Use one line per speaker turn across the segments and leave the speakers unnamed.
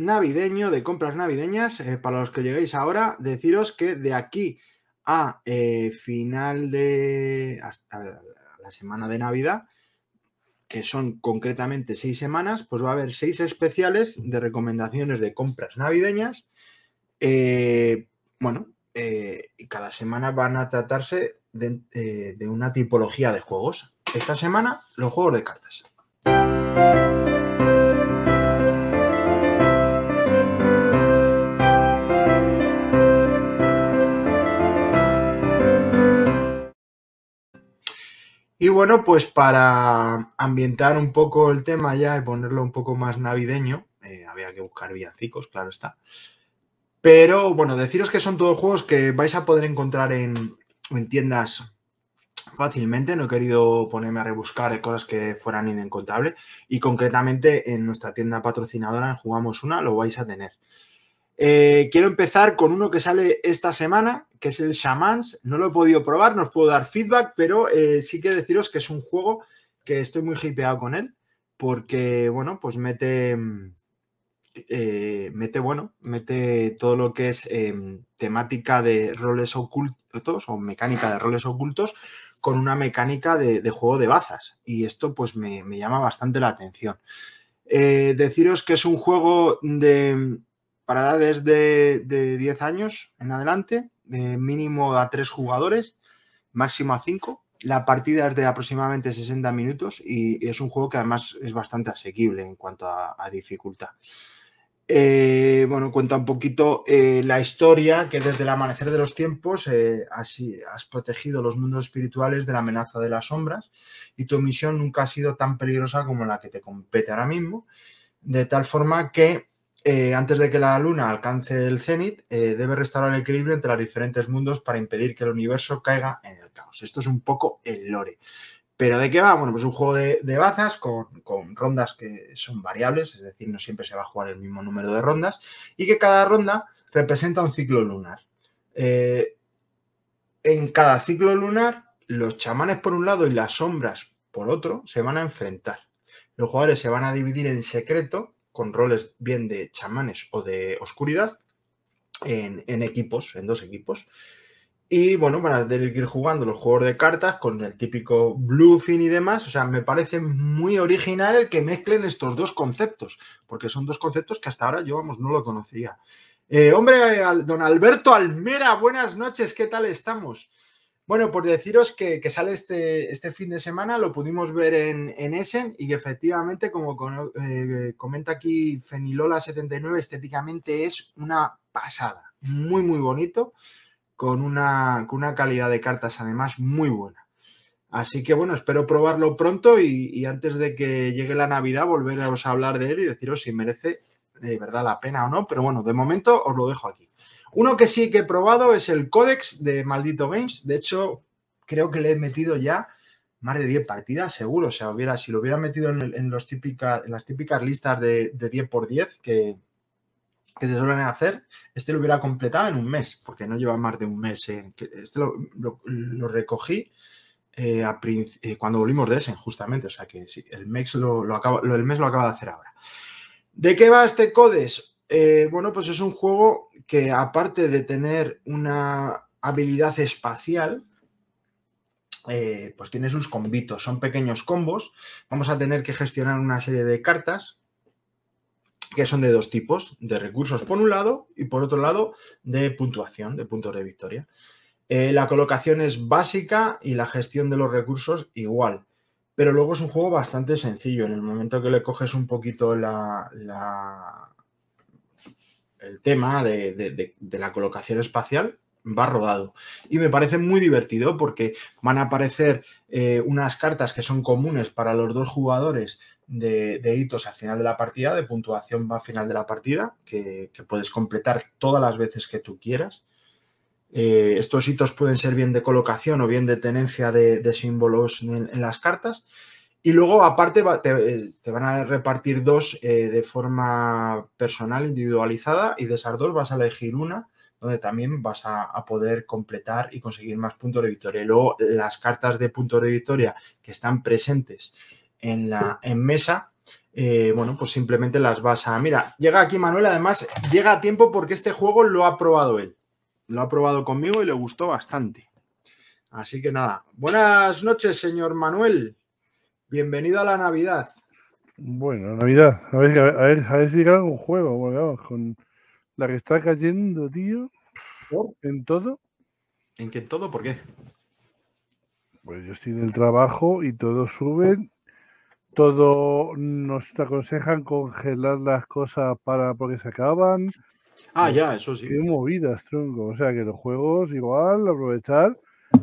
navideño, de compras navideñas. Eh, para los que lleguéis ahora, deciros que de aquí a eh, final de. hasta la semana de Navidad, que son concretamente seis semanas, pues va a haber seis especiales de recomendaciones de compras navideñas. Eh, bueno, y cada semana van a tratarse de, de, una tipología de juegos. Esta semana, los juegos de cartas. Y bueno, pues para ambientar un poco el tema ya y ponerlo un poco más navideño, eh, había que buscar villancicos, claro está. Pero bueno, deciros que son todos juegos que vais a poder encontrar en, tiendas fácilmente, no he querido ponerme a rebuscar cosas que fueran inencontrables y concretamente en nuestra tienda patrocinadora en Jugamos Una lo vais a tener. Eh, quiero empezar con uno que sale esta semana, que es el Shamans. No lo he podido probar, no os puedo dar feedback, pero eh, sí que deciros que es un juego que estoy muy hipeado con él, porque, bueno, pues mete, mm, eh, mete, bueno, mete todo lo que es em, temática de roles ocultos o mecánica de roles ocultos con una mecánica de, juego de bazas. Y esto pues me llama bastante la atención. deciros que es un juego de para desde de, 10 años en adelante, mínimo a 3 jugadores, máximo a 5. La partida es de aproximadamente 60 minutos y es un juego que además es bastante asequible en cuanto a, dificultad. Eh, bueno, cuenta un poquito eh, la historia que desde el amanecer de los tiempos eh, has protegido los mundos espirituales de la amenaza de las sombras y tu misión nunca ha sido tan peligrosa como la que te compete ahora mismo, de tal forma que eh, antes de que la Luna alcance el cenit, eh, debe restaurar el equilibrio entre los diferentes mundos para impedir que el universo caiga en el caos. Esto es un poco el lore. ¿Pero de qué va? Bueno, pues un juego de, bazas con, rondas que son variables, es decir, no siempre se va a jugar el mismo número de rondas, y que cada ronda representa un ciclo lunar. Eh, en cada ciclo lunar, los chamanes por un lado y las sombras por otro se van a enfrentar. Los jugadores se van a dividir en secreto con roles bien de chamanes o de oscuridad en, equipos, en dos equipos. Y bueno, van a ir jugando los juegos de cartas con el típico bluffing y demás. O sea, me parece muy original el que mezclen estos dos conceptos, porque son dos conceptos que hasta ahora yo, vamos, no lo conocía. Eh, hombre, don Alberto Almera, buenas noches, ¿qué tal estamos? Bueno, por deciros que, sale este, este, fin de semana, lo pudimos ver en, en Essen y efectivamente, como eh, comenta aquí Fenilola79, estéticamente es una pasada, muy, muy bonito, con una, con una calidad de cartas además muy buena. Así que bueno, espero probarlo pronto y, y antes de que llegue la Navidad volveros a hablar de él y deciros si merece de verdad la pena o no, pero bueno, de momento os lo dejo aquí. Uno que sí que he probado es el Codex de Maldito Games. De hecho, creo que le he metido ya más de 10 partidas, seguro. O sea, si lo hubiera metido en, los en las típicas listas de, 10x10 que, se suelen hacer, este lo hubiera completado en un mes, porque no lleva más de un mes. Este lo, recogí eh, eh, cuando volvimos de Essen, justamente. O sea que sí, el mes lo, lo acaba, el mes lo acaba de hacer ahora. ¿De qué va este Codex? Eh, bueno, pues es un juego que aparte de tener una habilidad espacial, eh, pues tiene sus combitos, son pequeños combos. Vamos a tener que gestionar una serie de cartas que son de dos tipos, de recursos por un lado y por otro lado de puntuación, de puntos de victoria. Eh, la colocación es básica y la gestión de los recursos igual. Pero luego es un juego bastante sencillo. En el momento que le coges un poquito la el tema de, la colocación espacial va rodado. Y me parece muy divertido porque van a aparecer eh, unas cartas que son comunes para los dos jugadores de, hitos al final de la partida, de puntuación va al final de la partida, que, puedes completar todas las veces que tú quieras. Eh, estos hitos pueden ser bien de colocación o bien de tenencia de, símbolos en las cartas. Y luego, aparte, eh, te, van a repartir dos eh, de forma personal, individualizada, y de esas dos vas a elegir una, donde también vas a, poder completar y conseguir más puntos de victoria. Y luego, las cartas de puntos de victoria que están presentes en la en mesa, eh, bueno, pues simplemente las vas a. Mira, llega aquí Manuel, además, llega a tiempo porque este juego lo ha probado él. Lo ha probado conmigo y le gustó bastante. Así que nada, buenas noches, señor Manuel. Bienvenido a la Navidad.
Bueno, Navidad. A ver, a ver, a ver si hago un juego, con la que está cayendo, tío. En todo. ¿En qué todo? ¿Por qué? Pues yo estoy en el trabajo y todo sube. Todo nos aconsejan congelar las cosas para porque se acaban. Ah, pues ya, eso sí. Qué movidas, tronco. O sea que los juegos igual aprovechar.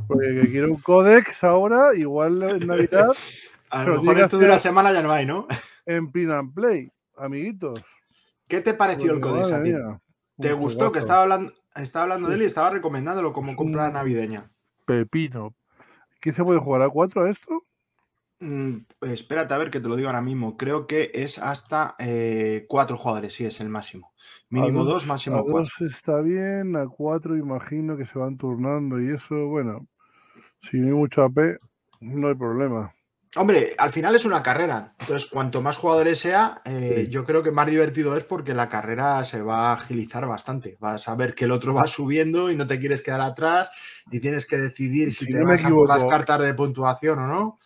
Porque quiero un códex ahora, igual en Navidad, A lo mejor de una semana ya no hay, ¿no? En Pin and Play, amiguitos. ¿Qué
te pareció el pues, Codex ¿Te gustó que estaba hablando, hablando de él y estaba recomendándolo como
compra navideña? Pepino. ¿Qué se puede jugar a cuatro a esto? Mm,
espérate a ver que te lo digo ahora mismo. Creo que es hasta eh, cuatro jugadores, sí, es el
máximo. Mínimo dos, máximo a cuatro. está bien, a cuatro imagino que se van turnando y eso, bueno, si no hay mucho AP, no hay problema. Hombre,
al final es una carrera. Entonces, cuanto más jugadores sea, eh, yo creo que más divertido es porque la carrera se va a agilizar bastante. Vas a ver que el otro va subiendo y no te quieres quedar atrás y tienes que decidir si, te vas a las cartas de puntuación o no.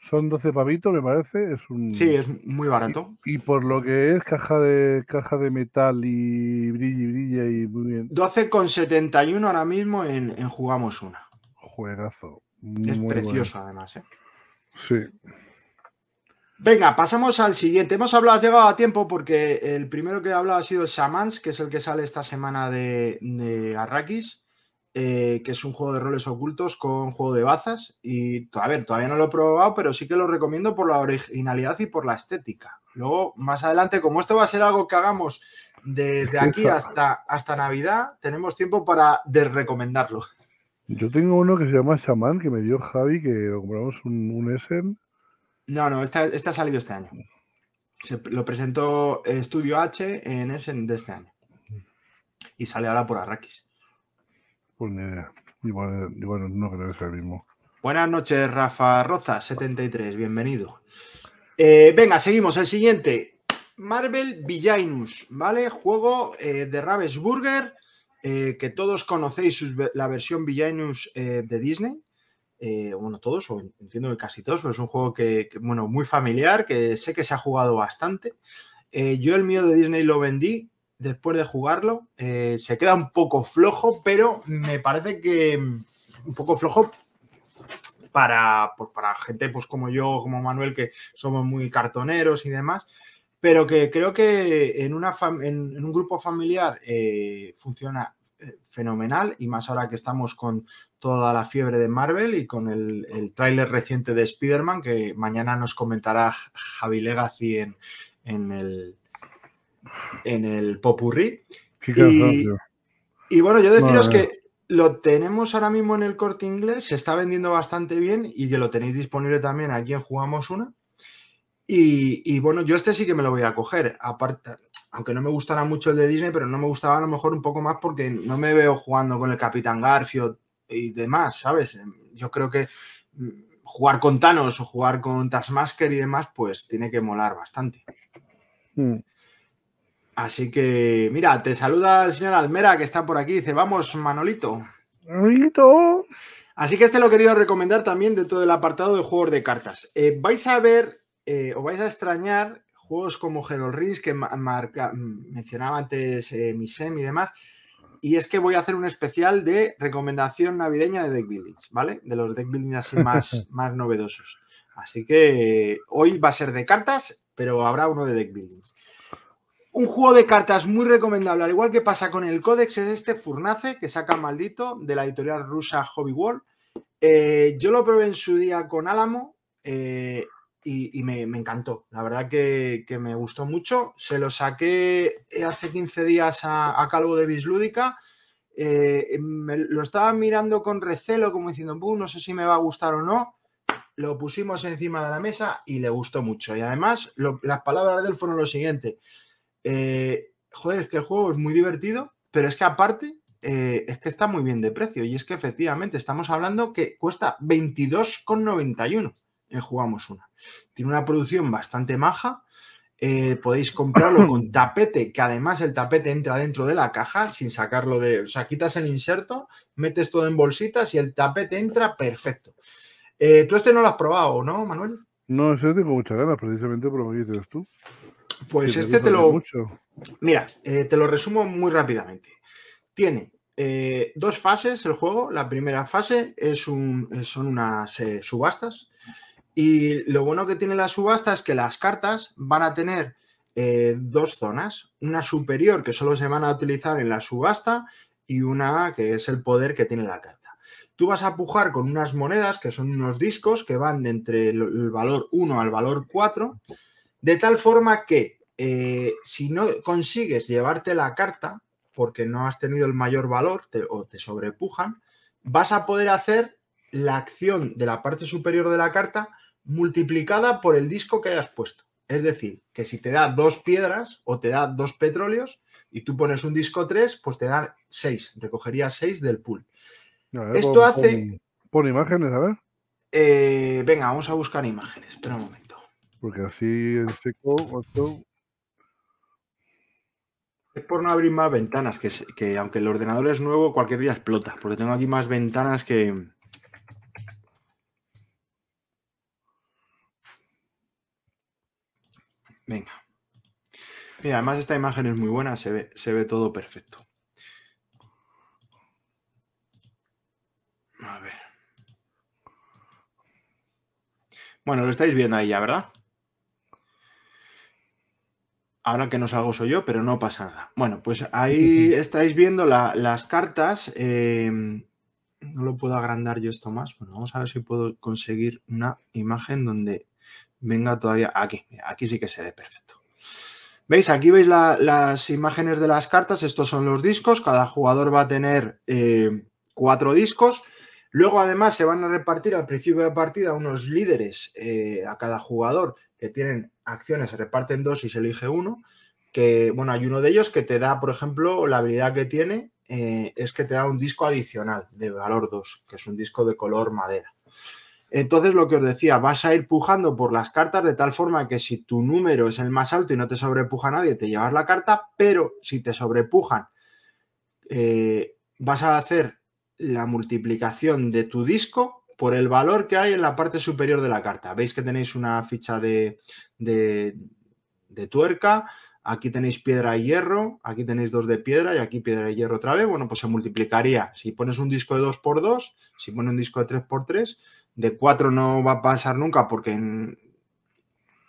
Son 12 pavitos, me parece. Es Sí, es muy barato. Y, por lo que es caja de caja de metal y brilla y brilla y muy bien.
12,71 ahora mismo en, Jugamos Una. Juegazo.
es precioso además, ¿eh? Sí.
Venga, pasamos al siguiente. Hemos hablado, has llegado a tiempo porque el primero que he hablado ha sido Shaman's que es el que sale esta semana de, Arrakis, eh, que es un juego de roles ocultos con juego de bazas. Y a ver, todavía no lo he probado, pero sí que lo recomiendo por la originalidad y por la estética. Luego, más adelante, como esto va a ser algo que hagamos desde aquí hasta, hasta Navidad, tenemos tiempo para desrecomendarlo.
Yo tengo uno que se llama Shaman, que me dio Javi, que lo compramos un, Essen.
No, no, este, este ha salido este año. Se, lo presentó Estudio eh, H en Essen de este año. Y sale ahora por Arrakis. Pues ni idea. Igual, no creo que sea el mismo. Buenas noches, Rafa Roza, 73, bienvenido. Eh, venga, seguimos. El siguiente. Marvel Villainus, ¿vale? Juego eh, de Ravensburger eh, que todos conocéis la versión Villainous eh, de Disney. Eh, bueno, todos, o entiendo que casi todos, pero es un juego que, bueno, muy familiar, que sé que se ha jugado bastante. yo el mío de Disney lo vendí después de jugarlo. se queda un poco flojo, pero me parece que mm, un poco flojo para, pues, para gente pues, como yo, como Manuel, que somos muy cartoneros y demás pero que creo que en, un grupo familiar eh, funciona eh, fenomenal y más ahora que estamos con toda la fiebre de Marvel y con el, tráiler reciente de Spider-Man que mañana nos comentará Javi Legacy en, el en el Popurrí. Y, bueno, yo deciros que lo tenemos ahora mismo en el corte inglés, se está vendiendo bastante bien y que lo tenéis disponible también aquí en Jugamos Una. Y, bueno, yo este sí que me lo voy a coger. Aparte, aunque no me gustara mucho el de Disney, pero no me gustaba a lo mejor un poco más porque no me veo jugando con el Capitán Garfio y demás, ¿sabes? Em, yo creo que mm, jugar con Thanos o jugar con Tasmasker y demás, pues tiene que molar bastante. Hmm. Así que, mira, te saluda el señor Almera que está por aquí. Dice, vamos, Manolito. Manolito. Así que este lo he querido recomendar también dentro del apartado de juegos de cartas. Eh, vais a ver eh, os vais a extrañar juegos como Hero Rings, que marca, mm, mencionaba antes eh, Misem y demás. Y es que voy a hacer un especial de recomendación navideña de deck buildings, ¿vale? De los deck buildings así más, más novedosos. Así que eh, hoy va a ser de cartas, pero habrá uno de deck buildings. Un juego de cartas muy recomendable, al igual que pasa con el Codex, es este Furnace que saca Maldito de la editorial rusa Hobby World. yo lo probé en su día con Álamo y, me, encantó. La verdad que, me gustó mucho. Se lo saqué eh, hace 15 días a, Calvo de Bislúdica. Eh, eh, me, lo estaba mirando con recelo, como diciendo, no sé si me va a gustar o no. Lo pusimos encima de la mesa y le gustó mucho. Y además, las palabras de él fueron lo siguiente. joder, es que el juego es muy divertido, pero es que aparte es que está muy bien de precio. Y es que efectivamente estamos hablando que cuesta 22,91. Eh, jugamos Una. Tiene una producción bastante maja. Eh, podéis comprarlo con tapete, que además el tapete entra dentro de la caja sin sacarlo de. O sea, quitas el inserto, metes todo en bolsitas y el tapete entra perfecto. Eh, tú este no lo has probado, ¿no, Manuel?
No, ese tengo muchas ganas, precisamente por lo que tú. Pues este te lo.
Mira, te lo resumo muy rápidamente. Tiene dos fases el juego. La primera fase es un, son unas subastas y lo bueno que tiene la subasta es que las cartas van a tener eh, dos zonas, una superior que solo se van a utilizar en la subasta y una que es el poder que tiene la carta. Tú vas a pujar con unas monedas que son unos discos que van de entre el valor 1 al valor 4, de tal forma que eh, si no consigues llevarte la carta, porque no has tenido el mayor valor o te sobrepujan, vas a poder hacer la acción de la parte superior de la carta multiplicada por el disco que hayas puesto. Es decir, que si te da dos piedras o te da dos petróleos y tú pones un disco 3, pues te da 6, recogerías 6 del pool. Esto hace...
Pon, imágenes, a ver.
Eh, venga, vamos a buscar imágenes, espera un momento.
Porque así el seco...
Es por no abrir más ventanas, que, que aunque el ordenador es nuevo, cualquier día explota, porque tengo aquí más ventanas que... Venga. Y además esta imagen es muy buena, se ve, todo perfecto. A ver. Bueno, lo estáis viendo ahí ya, ¿verdad? Ahora que no salgo soy yo, pero no pasa nada. Bueno, pues ahí estáis viendo las cartas. Eh, no lo puedo agrandar yo esto más. Bueno, vamos a ver si puedo conseguir una imagen donde venga todavía aquí. Aquí sí que se ve perfecto. ¿Veis? Aquí veis las imágenes de las cartas. Estos son los discos. Cada jugador va a tener eh, cuatro discos. Luego, además, se van a repartir al principio de partida unos líderes eh, a cada jugador que tienen acciones. Se reparten dos y se elige uno. Que, bueno, hay uno de ellos que te da, por ejemplo, la habilidad que tiene eh, es que te da un disco adicional de valor 2, que es un disco de color madera. Entonces, lo que os decía, vas a ir pujando por las cartas de tal forma que si tu número es el más alto y no te sobrepuja nadie, te llevas la carta, pero si te sobrepujan, eh, vas a hacer la multiplicación de tu disco por el valor que hay en la parte superior de la carta. Veis que tenéis una ficha de, de, de tuerca, aquí tenéis piedra y hierro, aquí tenéis dos de piedra y aquí piedra y hierro otra vez. Bueno, pues se multiplicaría. Si pones un disco de 2x2, si pones un disco de 3 por 3 de 4 no va a pasar nunca porque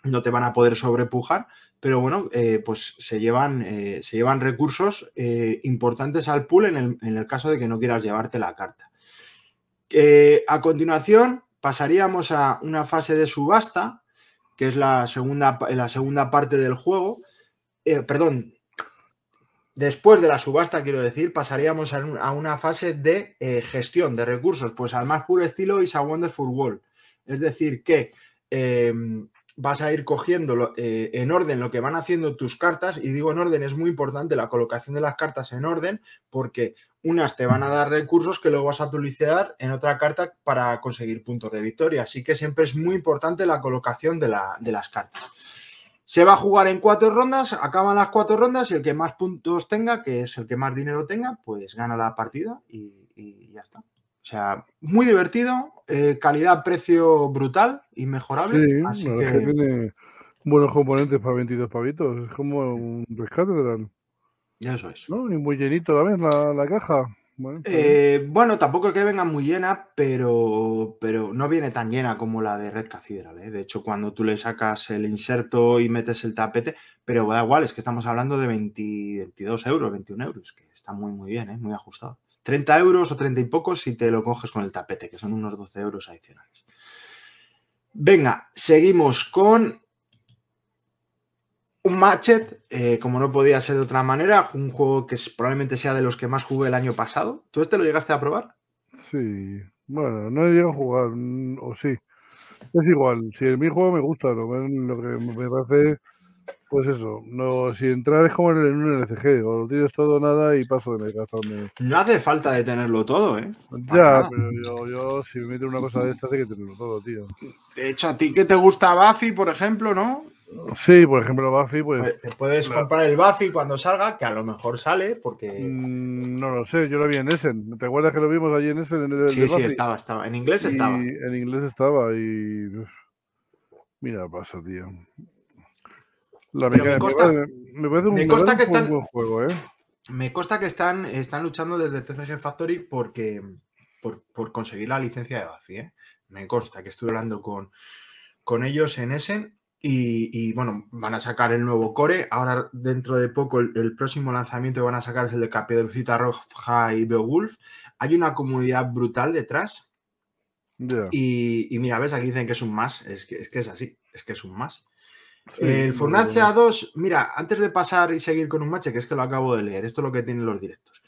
no te van a poder sobrepujar, pero bueno, eh, pues se llevan, eh, se llevan recursos eh, importantes al pool en el, caso de que no quieras llevarte la carta. a continuación, pasaríamos a una fase de subasta, que es la segunda, la segunda parte del juego, perdón, Después de la subasta, quiero decir, pasaríamos a, una fase de eh, gestión de recursos, pues al más puro estilo es a Wonderful World. Es decir, que em, vas a ir cogiendo eh, en orden lo que van haciendo tus cartas, y digo en orden, es muy importante la colocación de las cartas en orden, porque unas te van a dar recursos que luego vas a utilizar en otra carta para conseguir puntos de victoria. Así que siempre es muy importante la colocación de las cartas. Se va a jugar en cuatro rondas, acaban las cuatro rondas y el que más puntos tenga, que es el que más dinero tenga, pues gana la partida y, ya está. O sea, muy divertido, eh, calidad-precio brutal,
inmejorable. Sí, así que... tiene buenos componentes para 22 pavitos, es como un rescate de ya Eso es. ¿No? Y muy llenito la la caja. Eh, bueno, tampoco que venga
muy llena, pero, pero no viene tan llena como la de Red Cathedral. ¿eh? De hecho, cuando tú le sacas el inserto y metes el tapete, pero da igual, es que estamos hablando de 22 euros, 21 euros, que está muy, muy bien, ¿eh? muy ajustado. 30 euros o 30 y poco si te lo coges con el tapete, que son unos 12 euros adicionales. Venga, seguimos con un Matchet, eh, como no podía ser de otra manera, un juego que probablemente sea de los que más jugué el año pasado. ¿Tú este lo llegaste a probar?
Sí, bueno, no he llegado a jugar, mm, o sí. Es igual, si es mi juego me gusta, lo, lo que me parece pues eso, no, si entrar es como en un LCG, o lo tienes todo nada y paso de gastarme. No hace falta de tenerlo todo, ¿eh? Ya, pero yo, si me meto una cosa de estas hay que tenerlo todo, tío. De
hecho, a ti que te gusta Buffy, por ejemplo, ¿no?
Sí, por ejemplo, Buffy, pues. pues
te puedes comprar el Buffy cuando salga, que a lo mejor sale, porque.
Mm, no lo sé, yo lo vi en Essen. ¿Te acuerdas que lo vimos allí en Essen? sí, sí, estaba, estaba. En inglés estaba. En inglés estaba y. Mira, pasa, tío me consta, que están, ¿eh? Me
consta que están, están luchando desde TCG Factory porque, por, conseguir la licencia de Bafi, ¿eh? Me consta que estuve hablando con, con ellos en Essen y, bueno, van a sacar el nuevo core. Ahora, dentro de poco, el, próximo lanzamiento que van a sacar es el de Capedrucita, Roja y Beowulf. Hay una comunidad brutal detrás. Y, mira, ves, aquí dicen que es un más. Es es, que es así, es que es un más. Eh, el Fornace A2, mira, antes de pasar y seguir con un match, que es que lo acabo de leer, esto es lo que tienen los directos.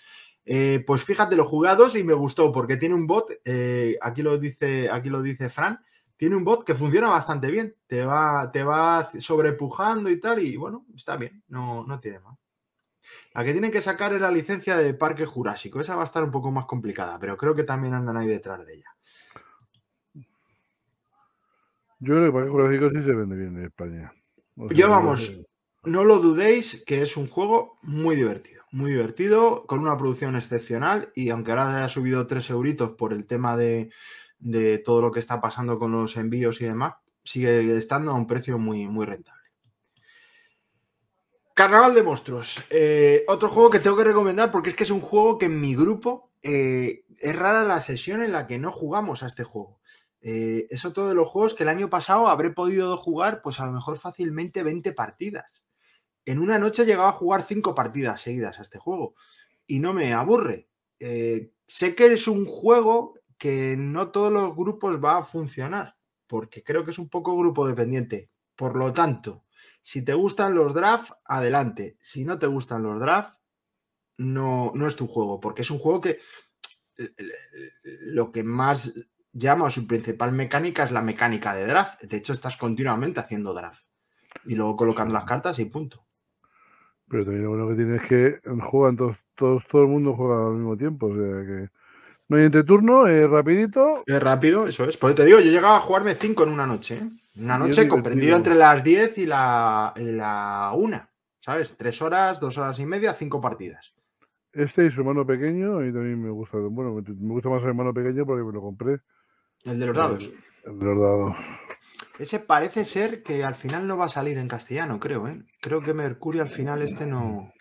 Eh, pues fíjate, los jugados y me gustó porque tiene un bot, eh, aquí, lo dice, aquí lo dice Fran, tiene un bot que funciona bastante bien, te va, te va sobrepujando y tal, y bueno, está bien, no, no tiene mal. La que tienen que sacar es la licencia de Parque Jurásico, esa va a estar un poco más complicada, pero creo que también andan
ahí detrás de ella. Yo creo que Parque Jurásico sí se vende bien en España. Pues Yo vamos,
no lo dudéis que es un juego muy divertido, muy divertido, con una producción excepcional y aunque ahora haya subido 3 euritos por el tema de, todo lo que está pasando con los envíos y demás, sigue estando a un precio muy, muy rentable. Carnaval de Monstruos, eh, otro juego que tengo que recomendar porque es que es un juego que en mi grupo eh, es rara la sesión en la que no jugamos a este juego. Eh, eso todo de los juegos que el año pasado habré podido jugar, pues a lo mejor fácilmente 20 partidas. En una noche llegaba a jugar 5 partidas seguidas a este juego y no me aburre. Eh, sé que es un juego que no todos los grupos va a funcionar, porque creo que es un poco grupo dependiente. Por lo tanto, si te gustan los draft, adelante. Si no te gustan los draft, no, no es tu juego, porque es un juego que eh, eh, lo que más llama su principal mecánica es la mecánica de draft. De hecho, estás continuamente haciendo draft. Y luego colocando las cartas y punto.
Pero también lo bueno que tienes es que juegan todos, todos, todo el mundo juega al mismo tiempo. O sea que no hay turno es rapidito.
Es rápido, eso es. Pues te digo, yo llegaba a jugarme 5 en una noche. ¿eh? Una noche comprendido entre las 10 y la, la 1. ¿Sabes? 3 horas, 2 horas y media, 5 partidas.
Este y su hermano pequeño, y también me gusta. Bueno, me gusta más el hermano pequeño porque me lo compré el de los dados. El, de los dados.
Ese parece ser que al final no va a salir en castellano, creo, ¿eh? Creo que Mercurio al final este no.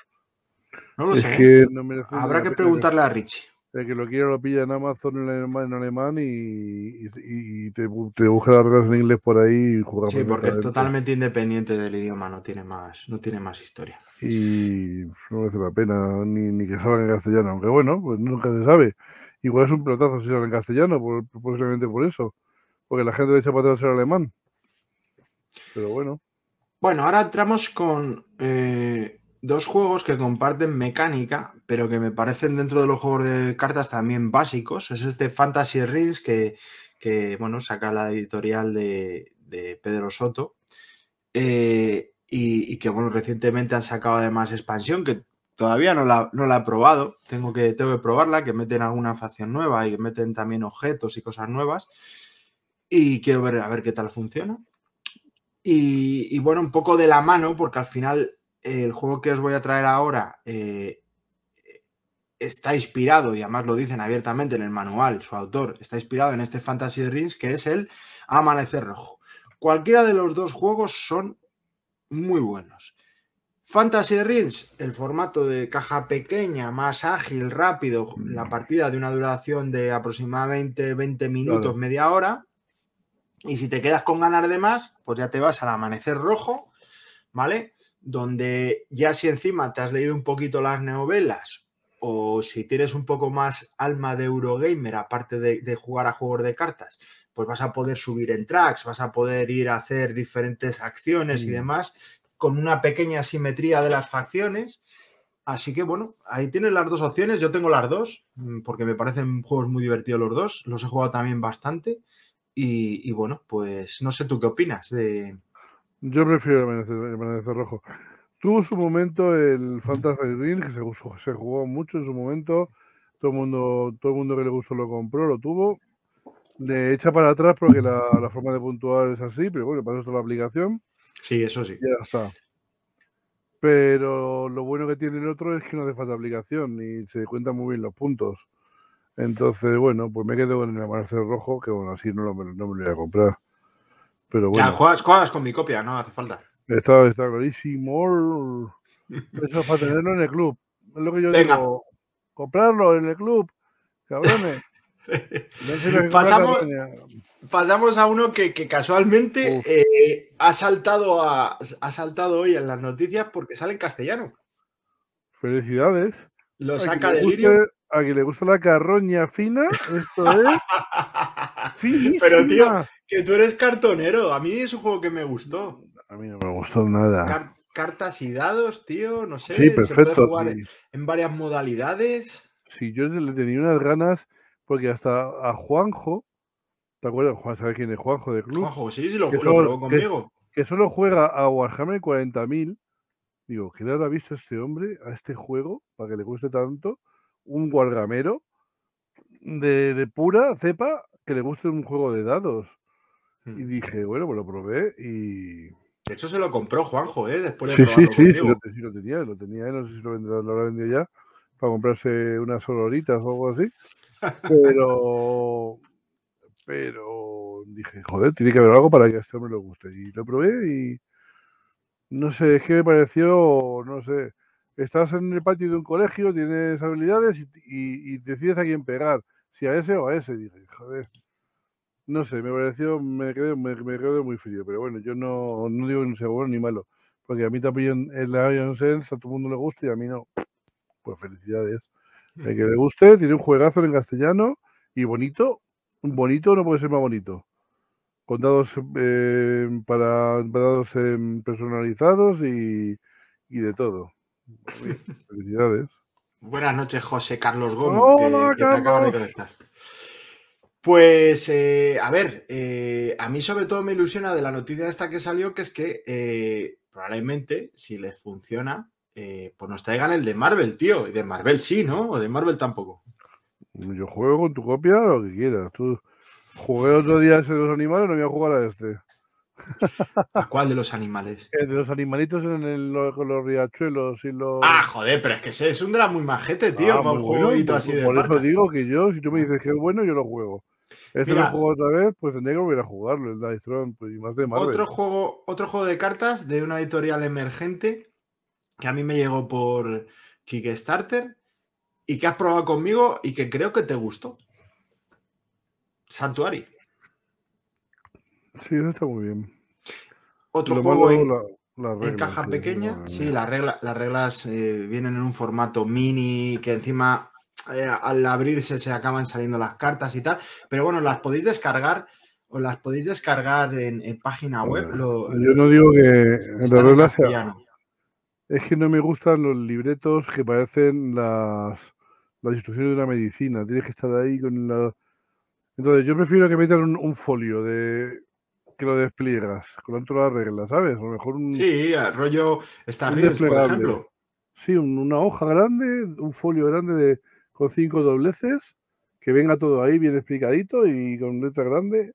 No lo sé. ¿eh? Habrá que preguntarle a Richie. El que lo quiera lo pilla en Amazon en alemán, y, te, busca las reglas en inglés por ahí y Sí, porque es totalmente
independiente del idioma, no tiene más, no tiene más historia.
Y no merece la pena ni, ni que salga en castellano, aunque bueno, pues nunca se sabe. Igual es un pelotazo si sale en castellano, posiblemente por eso. Porque la gente le echa para atrás alemán. Pero bueno. Bueno, ahora entramos con eh, dos juegos que
comparten mecánica, pero que me parecen dentro de los juegos de cartas también básicos. Es este Fantasy Reels que, bueno, saca la editorial de, Pedro Soto. Eh, y, que bueno, recientemente han sacado además expansión, que Todavía no la, no he probado, tengo que, tengo probarla, que meten alguna facción nueva y que meten también objetos y cosas nuevas. Y quiero ver a ver qué tal funciona. Y, bueno, un poco de la mano, porque al final eh, el juego que os voy a traer ahora eh, está inspirado, y además lo dicen abiertamente en el manual, su autor, está inspirado en este Fantasy Rings, que es el Amanecer Rojo. Cualquiera de los dos juegos son muy buenos. Fantasy Rings, el formato de caja pequeña, más ágil, rápido, mm. la partida de una duración de aproximadamente 20 minutos, media hora. Y si te quedas con ganar de más, pues ya te vas al amanecer rojo, ¿vale? Donde ya si encima te has leído un poquito las novelas o si tienes un poco más alma de Eurogamer, aparte de, jugar a juegos de cartas, pues vas a poder subir en tracks, vas a poder ir a hacer diferentes acciones y mm. demás, con una pequeña simetría de las facciones. Así que bueno, ahí tienen las dos opciones. Yo tengo las dos, mm, porque me parecen juegos muy divertidos los dos. Los he jugado también bastante. Y, bueno, pues no sé tú qué opinas de.
Yo prefiero el rojo. Tuvo su momento el Fantasy Real, que se, jugó mucho en su momento. Todo el mundo, todo el mundo que le gustó lo compró, lo tuvo. Le echa para atrás porque la, forma de puntuar es así, pero bueno, para eso está la aplicación. Sí, eso sí. Ya está. Pero lo bueno que tiene el otro es que no hace falta aplicación y se cuentan muy bien los puntos. Entonces, bueno, pues me quedo con el amanecer rojo, que bueno, así no, lo, me lo voy a comprar. Pero bueno. Ya, juegas, con mi copia, no hace falta. Está, clarísimo. Eso es para tenerlo en el club. Es lo que yo digo. Comprarlo en el club, Cabrón
pasamos, a uno que, casualmente eh, ha, saltado hoy en las noticias porque sale en castellano.
Felicidades. Lo saca delirio a quien le gusta la carroña fina, esto es.
Pero tío, que tú eres cartonero. A mí es un juego que me gustó.
A mí no me gustó nada.
cartas y dados, tío, no sé. perfecto.
en varias modalidades. Sí, yo le tenía unas ganas porque hasta a Juanjo, ¿te acuerdas? Juan, ¿Sabes quién es Juanjo de Club? Juanjo, sí, sí, lo, lo conmigo. Que, solo juega a Warhammer 40.000. Digo, ¿qué le habrá visto este hombre a este juego para que le guste tanto? Un guargamero de, pura cepa que le guste un juego de dados. Hmm. Y dije, bueno, pues lo probé y. De hecho, se lo compró Juanjo, ¿eh? Después de sí, sí, sí, sí, lo, lo tenía, lo tenía, no sé si lo, vendió, lo habrá vendido ya, para comprarse unas oloritas o algo así. Pero, pero dije, joder, tiene que haber algo para que a este hombre le guste. Y lo probé y no sé, es que me pareció, no sé, estás en el patio de un colegio, tienes habilidades y, decides a quién pegar, si a ese o a ese. Dije, joder. No sé, me pareció, me quedé, me, muy frío, pero bueno, yo no, no digo que sea ni malo, porque a mí también el la Sense a todo el mundo le gusta y a mí no. Pues felicidades. El que le guste, tiene un juegazo en castellano y bonito. Bonito no puede ser más bonito. Con dados em, para dados em, personalizados y, de todo. Felicidades.
Buenas noches, José Carlos Gómez, que, te acaba de conectar. Pues, eh, a ver, eh, a mí sobre todo me ilusiona de la noticia esta que salió, que es que eh, probablemente, si les funciona, eh, pues nos traigan el de Marvel, tío. Y de Marvel sí,
¿no? O de Marvel tampoco. Yo juego con tu copia lo que quieras. Tú jugué otro día ese de los animales, no voy a jugar a este. ¿A cuál de los animales? El de los animalitos en los, con los riachuelos y los. Ah, joder, pero es que ese es un drama muy majete, tío. Ah, un por, así de Por eso digo que yo, si tú me dices que es bueno, yo lo juego. Este lo juego otra vez, pues tendría que volver a jugarlo, el Dice Throne, pues, y más de Marvel. Otro
juego, otro juego de cartas de una editorial emergente que a mí me llegó por Kickstarter y que has probado conmigo y que creo que te gustó. Santuari.
Sí, está muy bien. Otro juego en, caja pequeña. Sí,
las reglas, las eh, reglas vienen en un formato mini que encima eh, al abrirse se acaban saliendo las cartas y tal. Pero bueno, las podéis descargar o las podéis descargar en, página web. yo no
digo que es que no me gustan los libretos que parecen las, las instrucciones de una medicina. Tienes que estar ahí con la... Entonces, yo prefiero que metan un, un folio de que lo despliegas con todas las reglas, ¿sabes? A lo mejor un... Sí, rollo está bien por ejemplo. Sí, una hoja grande, un folio grande de, con cinco dobleces, que venga todo ahí bien explicadito y con letra grande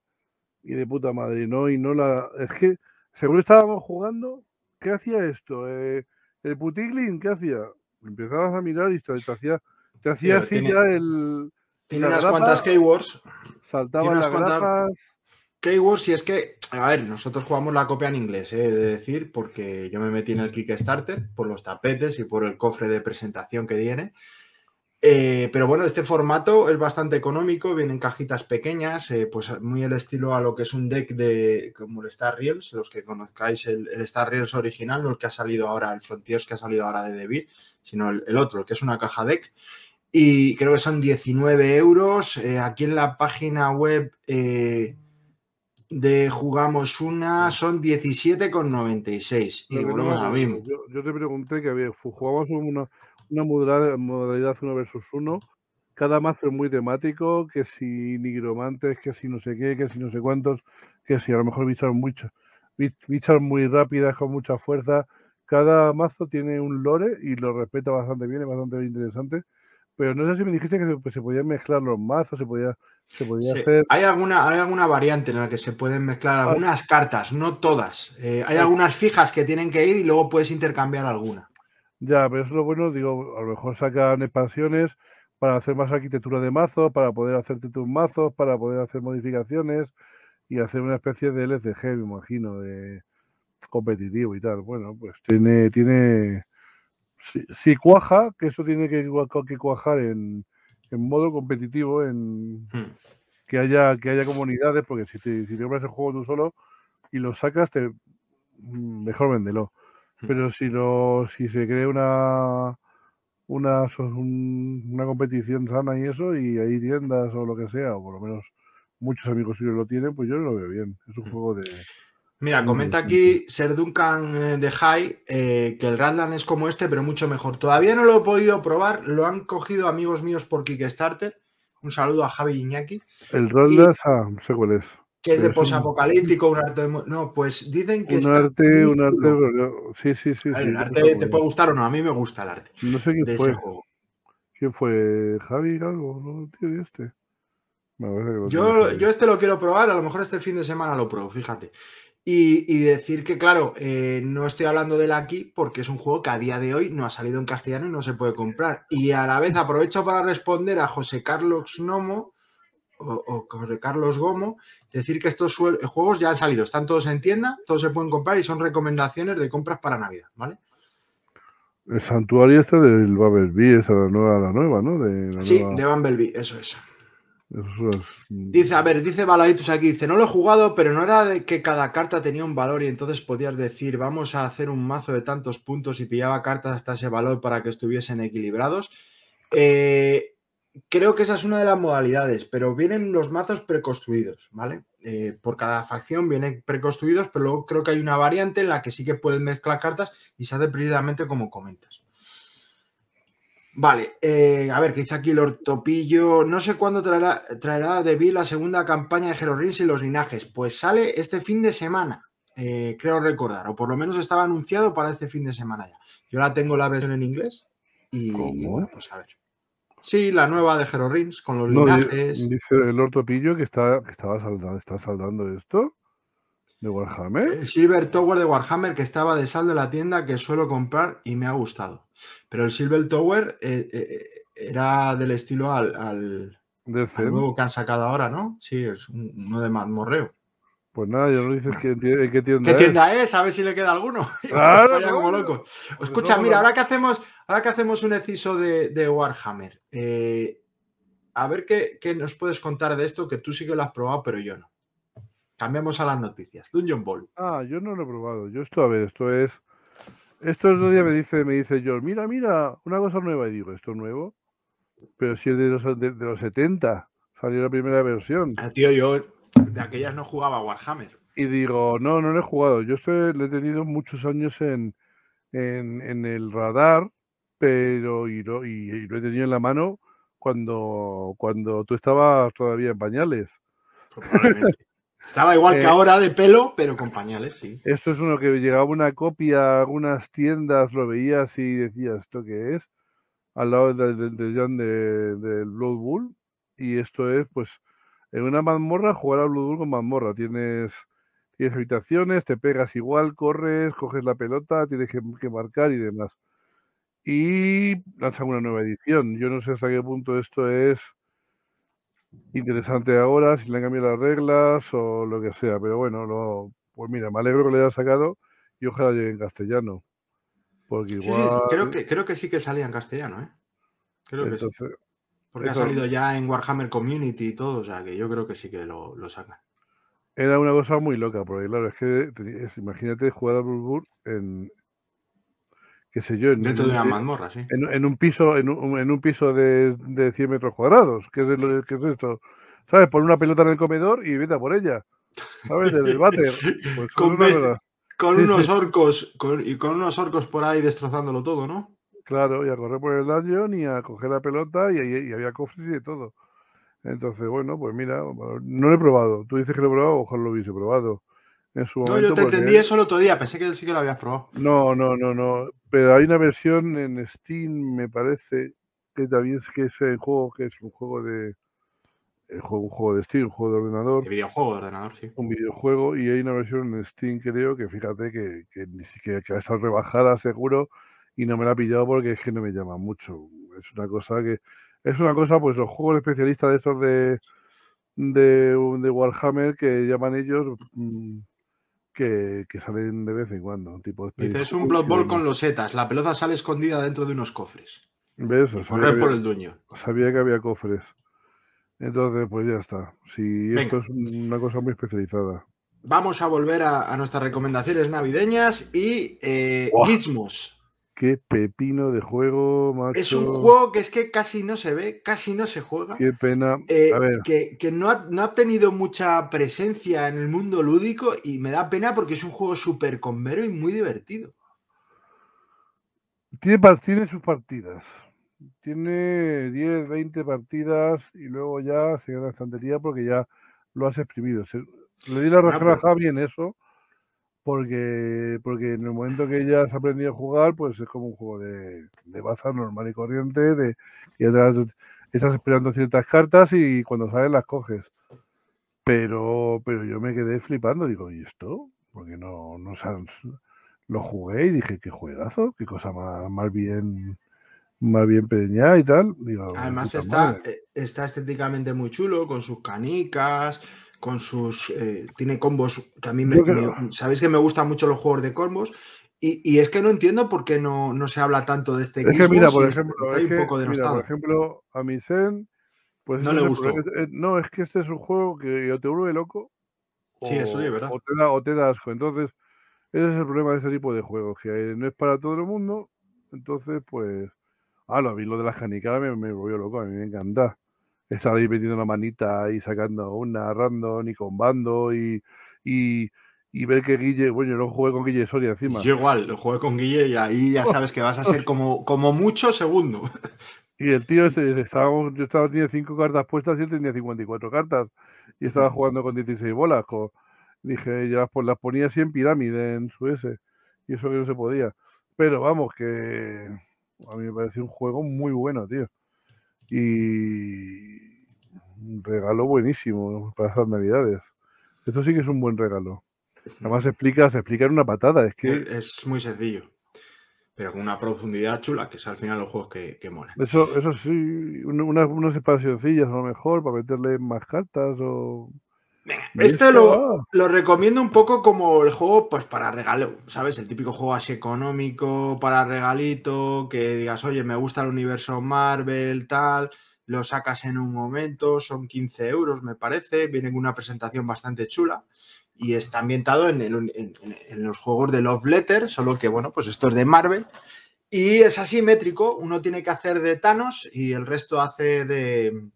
y de puta madre, ¿no? Y no la... Es que, según estábamos jugando, ¿qué hacía esto? Eh, el putiglin, ¿qué hacía? Empezabas a mirar y te, hacía, te hacía así el. Tiene unas cuantas keywords. Saltaban las cuantas keywords y es que, a ver, nosotros jugamos la copia en
inglés, he de decir, porque yo me metí en el Kickstarter por los tapetes y por el cofre de presentación que tiene. Eh, pero bueno, este formato es bastante económico, viene en cajitas pequeñas, eh, pues muy el estilo a lo que es un deck de como el Star Realms, los que conozcáis el, Star Realms original, no el que ha salido ahora, el Frontiers que ha salido ahora de devil sino el, otro, que es una caja deck. Y creo que son 19 euros. Eh, aquí en la página web de Jugamos Una son 17,96. Y a lo mismo.
Yo, te pregunté que había, jugamos una una modalidad, uno versus uno. Cada mazo es muy temático, que si nigromantes, que si no sé qué, que si no sé cuántos, que si a lo mejor bichas mucho, muy rápidas, con mucha fuerza. Cada mazo tiene un lore y lo respeta bastante bien, es bastante interesante. Pero no sé si me dijiste que se, podían mezclar los mazos, se podía, se podía hacer. Hay alguna, hay alguna variante en la que se pueden mezclar ah. algunas
cartas, no todas. Eh, hay algunas fijas que tienen que ir y luego puedes intercambiar alguna.
Ya, pero eso es lo bueno, digo, a lo mejor sacan expansiones para hacer más arquitectura de mazos, para poder hacerte tus mazos, para poder hacer modificaciones y hacer una especie de LCG, me imagino, de competitivo y tal. Bueno, pues tiene, tiene, si, cuaja, que eso tiene que, cuajar en, modo competitivo, en hmm. que haya, que haya comunidades, porque si te, si te compras el juego tú solo y lo sacas, te mm, mejor véndelo. Pero si lo, si se crea una una, una competición sana y eso, y hay tiendas o lo que sea, o por lo menos muchos amigos suyos lo tienen, pues yo lo veo bien. Es un juego de.
Mira, comenta aquí Ser Duncan eh, de High eh, que el Radland es como este, pero mucho mejor. Todavía no lo he podido probar, lo han cogido amigos míos por Kickstarter. Un saludo a Javi Iñaki.
El Radland, ah, no sé cuál es que es de
posapocalíptico, un arte. No, pues dicen que. Un arte, un arte.
sí, sí, sí. arte te puede gustar o no,
a mí me gusta el arte.
No sé quién fue. ¿Quién fue? ¿Javi algo? ¿No este? yo,
este lo quiero probar, a lo mejor este fin de semana lo pruebo, fíjate. Y, decir que, claro, eh, no estoy hablando del aquí porque es un juego que a día de hoy no ha salido en castellano y no se puede comprar. Y a la vez aprovecho para responder a José Carlos Nomo, o, Carlos Gomo, decir que estos juegos ya han salido, están todos en tienda, todos se pueden comprar y son recomendaciones de compras para Navidad, ¿vale?
El santuario este del Bumblebee, esa la nueva, la nueva, ¿no? sí, de
Bumblebee, eso es. Eso es. Mm. Dice, a ver, dice Baladitos aquí, dice, no lo he jugado, pero no era de que cada carta tenía un valor y entonces podías decir, vamos a hacer un mazo de tantos puntos y pillaba cartas hasta ese valor para que estuviesen equilibrados. Eh, creo que esa es una de las modalidades, pero vienen los mazos preconstruidos, ¿vale? Eh, por cada facción vienen preconstruidos, pero luego creo que hay una variante en la que sí que pueden mezclar cartas y se hace precisamente como comentas. Vale, eh, a ver, quizá dice aquí el ortopillo. No sé cuándo traerá, traerá de la segunda campaña de Rings y los linajes. Pues sale este fin de semana, eh, creo recordar, o por lo menos estaba anunciado para este fin de semana ya. Yo la tengo la versión en inglés
y, y bueno,
pues a ver. Sí, la nueva de Hero con los linajes.
Dice el ortopillo que, está, que estaba saldando, está saldando esto de Warhammer. El eh, Silver Tower
de Warhammer que estaba de sal de la tienda que suelo comprar y me ha gustado. Pero el Silver Tower eh, eh, era del estilo al, al, nuevo que han sacado ahora, ¿no?
Sí, es uno de mazmorreo. Pues nada, ya no dices qué, tienda es. ¿Qué tienda
es? A ver si le queda alguno. Claro. loco.
Pues Escucha, mira, ahora
que hacemos, Ahora que hacemos un inciso de, Warhammer, eh, a ver qué, nos puedes contar de esto, que tú sí que lo has probado, pero yo no. Cambiamos a las noticias. Dungeon Ball.
Ah, yo no lo he probado. Yo esto, a ver, esto es... Esto es lo día me dice, me dice yo, mira, mira, una cosa nueva. Y digo, ¿esto es nuevo? Pero si es de los, 70, salió la primera versión. Ah, tío, yo
de aquellas no jugaba Warhammer.
Y digo, no, no lo he jugado. Yo estoy, le he tenido muchos años en, en el radar pero y lo, he tenido en la mano cuando, cuando tú estabas todavía en pañales. Estaba igual que eh, ahora de
pelo, pero con pañales, sí.
Esto es uno que llegaba una copia a algunas tiendas, lo veías y decías, ¿esto qué es? Al lado del de, del de Blood Bull. Y esto es, pues, en una mazmorra, jugar a Blue Bull con mazmorra. Tienes, tienes habitaciones, te pegas igual, corres, coges la pelota, tienes que marcar y demás y lanzan una nueva edición. Yo no sé hasta qué punto esto es interesante ahora, si le han cambiado las reglas o lo que sea, pero bueno, no, pues mira, me alegro que lo hayan sacado y ojalá llegue en castellano. Porque creo
que, creo que sí que salía en castellano, ¿eh? Creo que sí. Porque ha salido ya en Warhammer Community y todo, o sea que yo creo que sí que lo, lo sacan.
Era una cosa muy loca, porque claro, es que imagínate jugar a Bull en, qué sé yo. En, una mazmorra, sí. En, un piso, en un, piso de, 100 metros cuadrados. ¿Qué es, es esto? ¿Sabes? Pon una pelota en el comedor y vete por ella. ¿Sabes? Desde el váter. Pues con, unos orcos y con unos orcos por ahí destrozándolo todo, ¿no? Claro, y a correr por el dungeon y a coger la pelota y, había cofres y todo. Entonces, bueno, pues mira, no lo he probado. Tú dices que lo he probado, ojalá lo hubiese probado no, yo te entendí eso el otro día,
pensé que sí que lo habías probado.
No, no, no, no. Pero hay una versión en Steam, me parece, que también es que es el juego, que es un juego de un juego de Steam, un juego de ordenador. Un videojuego de ordenador, sí. Un videojuego y hay una versión en Steam, creo, que fíjate que, ni siquiera que ha rebajada, seguro, y no me la ha pillado porque es que no me llama mucho. Es una cosa que... Es una cosa, pues los juegos especialistas de esos de, de, Warhammer que llaman ellos... Mm, que, salen de vez en cuando. Tipo de Dice, es un Blood
ball con losetas. La pelota sale escondida dentro de unos cofres.
¿Ves? Pues por el dueño. Sabía que había cofres. Entonces, pues ya está. Si esto es una cosa muy especializada.
Vamos a volver a, nuestras recomendaciones
navideñas y eh, gizmos. Qué pepino de juego, macho. Es un juego
que es que casi no se ve, casi no se juega. Qué
pena. Eh,
que, no, ha, no, ha, tenido mucha presencia en el mundo lúdico y me da pena porque es un juego súper
convero y muy divertido. Tiene, tiene sus partidas. Tiene 10, 20 partidas y luego ya se queda la estantería porque ya lo has exprimido. le di la ah, razón a Javi en eso porque, porque en el momento que ya has aprendido a jugar, pues es como un juego de, de baza normal y corriente, de estás esperando ciertas cartas y cuando sales las coges. Pero, pero yo me quedé flipando, digo, ¿y esto? Porque no, no lo jugué y dije, qué juegazo, qué cosa más, bien más bien y tal. Además está,
eh, está estéticamente muy chulo, con sus canicas, con sus. Eh, tiene combos que a mí me, Sabéis que me gustan mucho los juegos de combos. Y, es que no entiendo por qué no, no se habla tanto de este es que mira, por ejemplo, es un por ejemplo,
a zen pues no le gustó. no, es que este es un juego que yo te vuelve loco.
O, sí, eso ¿verdad?
O te, da, asco. Entonces, ese es el problema de ese tipo de juegos, que eh, no es para todo el mundo. Entonces, pues. Ah, lo vi, lo de las canicas me, me volvió loco, a mí me encanta. Estaba ahí metiendo una manita y sacando una random y combando y, y, ver que Guille, bueno, yo no jugué con Guille Soria encima. Yo igual,
lo jugué con Guille y ahí ya sabes que vas a ser
como, como mucho segundo. Y el tío, estaba yo estaba, tenía cinco cartas puestas y él tenía 54 cartas. Y estaba jugando con 16 bolas. dije, ya las, pues, las ponía así en pirámide en su S. Y eso que no se podía. Pero vamos, que a mí me pareció un juego muy bueno, tío y regalo buenísimo para esas navidades. Esto sí que es un buen regalo. Nada más se explica en una patada. Es que
es muy sencillo, pero con una profundidad chula, que es al final los juegos que, que
Eso, eso sí, unas, unas a lo mejor para meterle más cartas o Venga, este lo,
recomiendo un poco como el juego pues para regalo, ¿sabes? El típico juego así económico, para regalito, que digas, oye, me gusta el universo Marvel, tal, lo sacas en un momento, son 15 euros, me parece, viene con una presentación bastante chula y está ambientado en, en los juegos de Love Letter, solo que, bueno, pues esto es de Marvel y es asimétrico, uno tiene que hacer de Thanos y el resto hace de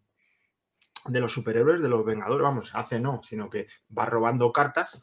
de los superhéroes, de los Vengadores, vamos, hace no, sino que va robando cartas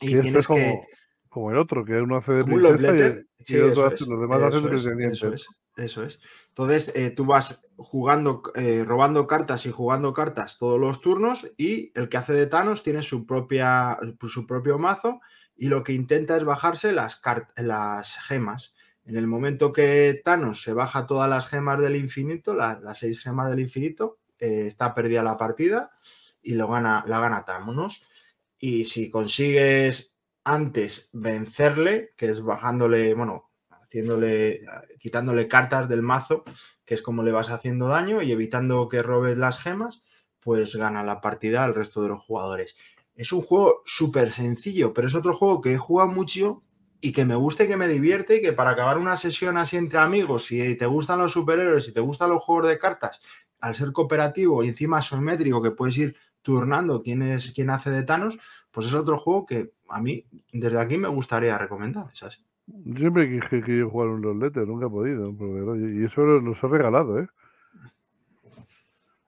y, tienes como, que... Como el otro, que uno hace de princesa y, de
Eso es, Entonces eh, tú vas jugando, eh, robando cartas y jugando cartas todos los turnos y el que hace de Thanos tiene su, propia, su propio mazo y lo que intenta es bajarse las, las gemas. En el momento que Thanos se baja todas las gemas del infinito, la, las seis gemas del infinito, eh, está perdida la partida y lo gana, la gana támonos. Y si consigues antes vencerle, que es bajándole, bueno, haciéndole, quitándole cartas del mazo, que es como le vas haciendo daño y evitando que robes las gemas, pues gana la partida al resto de los jugadores. Es un juego súper sencillo, pero es otro juego que he jugado mucho y que me gusta y que me divierte y que para acabar una sesión así entre amigos, si te gustan los superhéroes, y te gustan los juegos de cartas al ser cooperativo y encima asimétrico que puedes ir turnando quién es quién hace de Thanos, pues es otro juego que a mí desde aquí me gustaría recomendar. Es así.
Siempre he que, jugar un Love Letter. nunca he podido. y eso nos ha regalado, ¿eh?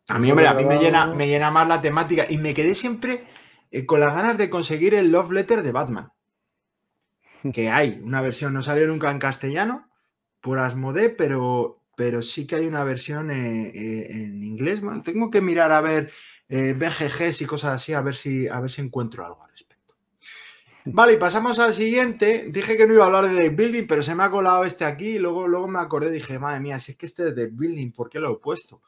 A mí, hombre, a mí me llena, me
llena más la temática y me quedé siempre eh, con las ganas de conseguir el Love Letter de Batman. Que hay una versión, no salió nunca en castellano por Asmodee, pero pero sí que hay una versión eh, eh, en inglés. tengo que mirar a ver eh, BGGs y cosas así, a ver, si, a ver si encuentro algo al respecto. Vale, y pasamos al siguiente. Dije que no iba a hablar de deck building, pero se me ha colado este aquí luego, luego me acordé, y dije, madre mía, si es que este es deck building, ¿por qué lo he puesto?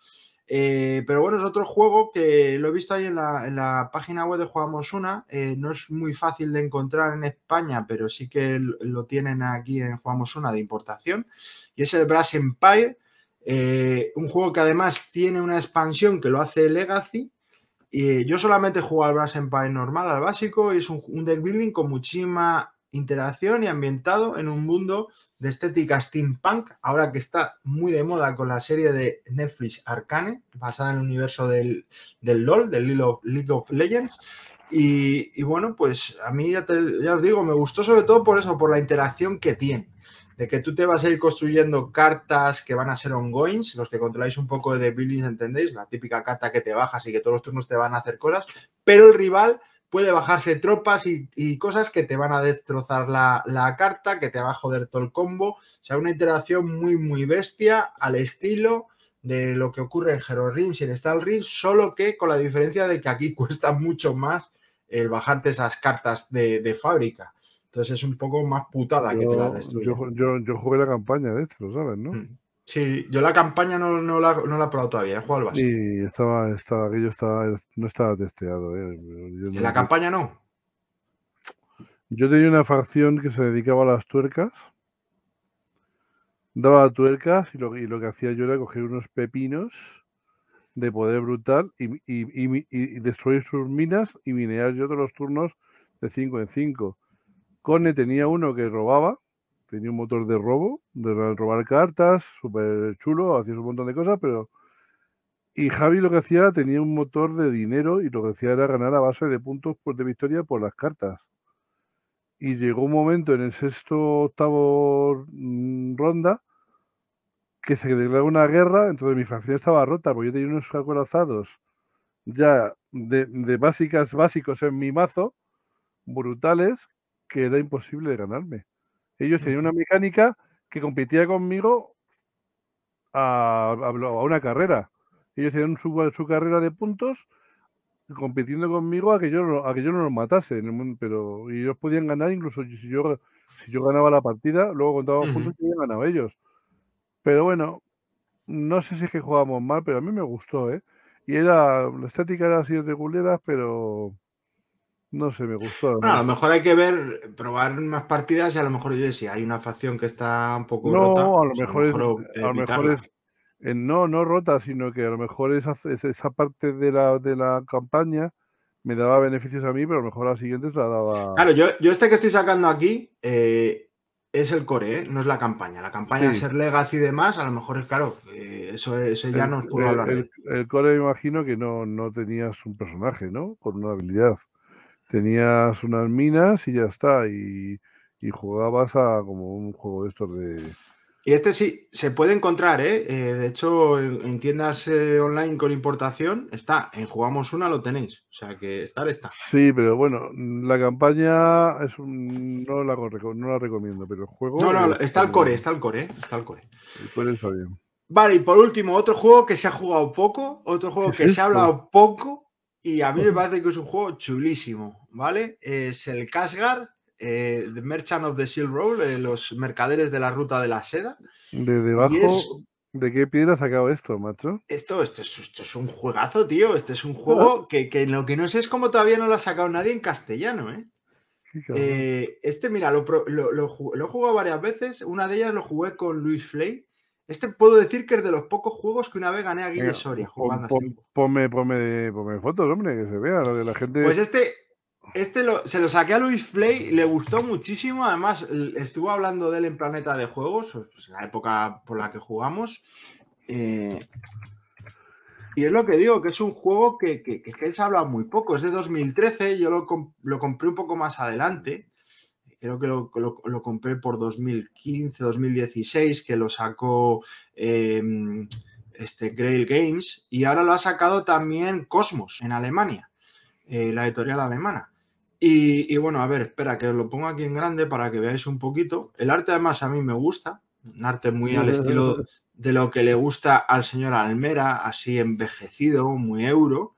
Eh, pero bueno, es otro juego que lo he visto ahí en la, página web de Jugamos Una. Eh, no es muy fácil de encontrar en España, pero sí que lo tienen aquí en Jugamos Una de importación. Y es el Brass Empire, eh, un juego que además tiene una expansión que lo hace Legacy. Y yo solamente juego al Brass Empire normal, al básico, y es un deck building con muchísima interacción y ambientado en un mundo de estética steampunk, ahora que está muy de moda con la serie de Netflix Arcane, basada en el universo del, LOL, del League of Legends, y, bueno, pues a mí ya, os digo, me gustó sobre todo por eso, por la interacción que tiene. De que tú te vas a ir construyendo cartas que van a ser ongoings, los que controláis un poco de buildings, ¿entendéis? La típica carta que te bajas y que todos los turnos te van a hacer cosas, pero el rival puede bajarse tropas y, cosas que te van a destrozar la, carta, que te va a joder todo el combo. O sea, una interacción muy, muy bestia al estilo de lo que ocurre en Hero Rings y en Star Rings solo que con la diferencia de que aquí cuesta mucho más el bajarte esas cartas de, fábrica. Entonces es un poco más putada que te la destruye.
Yo, jugué la campaña de esto, ¿sabes? ¿no? Mm. Sí, yo la
campaña no, la, no he probado todavía, he jugado al
Sí, estaba, estaba, aquello estaba, no estaba testeado. ¿eh? la campaña no? Yo tenía una facción que se dedicaba a las tuercas. Daba tuercas y lo, que hacía yo era coger unos pepinos de poder brutal y, y destruir sus minas y minear yo todos los turnos de 5 en 5. Cone tenía uno que robaba Tenía un motor de robo, de robar cartas, súper chulo, hacía un montón de cosas, pero... Y Javi lo que hacía tenía un motor de dinero y lo que hacía era ganar a base de puntos por pues, de victoria por las cartas. Y llegó un momento en el sexto octavo mm, ronda que se declaró una guerra, entonces mi facción estaba rota, porque yo tenía unos acorazados ya de, básicas básicos en mi mazo, brutales, que era imposible ganarme. Ellos tenían una mecánica que competía conmigo a, una carrera. Ellos tenían su, su, carrera de puntos compitiendo conmigo a que yo, a que yo no los matase. Pero y ellos podían ganar incluso si yo, si yo ganaba la partida, luego contaba puntos y habían ganado ellos. Pero bueno, no sé si es que jugábamos mal, pero a mí me gustó, ¿eh? Y era, la estética era así de culeras, pero no sé, me gustó. a lo mejor hay que ver,
probar más partidas y a lo mejor, sé si hay una facción que está un poco rota, a pues a lo mejor, es, a
eh, no, no rota, sino que a lo mejor esa, esa parte de la, campaña me daba beneficios a mí, pero a lo mejor la siguiente la daba. Claro,
yo, yo este que estoy sacando aquí eh, es el core, ¿eh? no es la campaña. La campaña es ser legacy y demás, a lo mejor es claro, eso, ya no no puedo hablar.
El, core me imagino que no tenías un personaje, ¿no? Con una habilidad tenías unas minas y ya está, y, jugabas a como un juego de estos de...
Y este sí, se puede encontrar, ¿eh? eh de hecho, en, tiendas eh, online con importación está, en Jugamos Una lo tenéis, o sea que estar está.
Sí, pero bueno, mm, la campaña es no, la, no la recomiendo, pero el juego... No, no, está el core, está el core, ¿eh? está el core. El
Vale, y por último, otro juego que se ha jugado poco, otro juego que se ha hablado poco, y a mí me parece que es un juego chulísimo, ¿vale? Es el Kasgar, eh, Merchant of the Silk Road, eh, los mercaderes de la ruta de la seda.
De debajo. ¿De qué piedra ha sacado esto, macho?
Esto, esto, es, un juegazo, tío. Este es un juego ah. que, que, lo que no sé es cómo todavía no lo ha sacado nadie en castellano, ¿eh? eh este, mira, lo, lo, lo, he jugado varias veces. Una de ellas lo jugué con Luis Flay este puedo decir que es de los pocos juegos que una vez gané a Guille Soria jugando pon, este.
ponme, fotos, hombre, que se vea lo de la gente. Pues este,
este se lo saqué a Luis Flay, le gustó muchísimo. Además, estuvo hablando de él en Planeta de Juegos, pues, pues, en la época por la que jugamos. Eh, y es lo que digo, que es un juego que, que, que, él se habla muy poco. Es de 2013, yo lo, lo compré un poco más adelante creo que lo, compré por 2015, 2016, que lo sacó em, este Grail Games, y ahora lo ha sacado también Cosmos en Alemania, eh, la editorial alemana. Y, bueno, a ver, espera, que os lo pongo aquí en grande para que veáis un poquito. El arte además a mí me gusta, un arte muy al estilo de lo que le gusta al señor Almera, así envejecido, muy euro,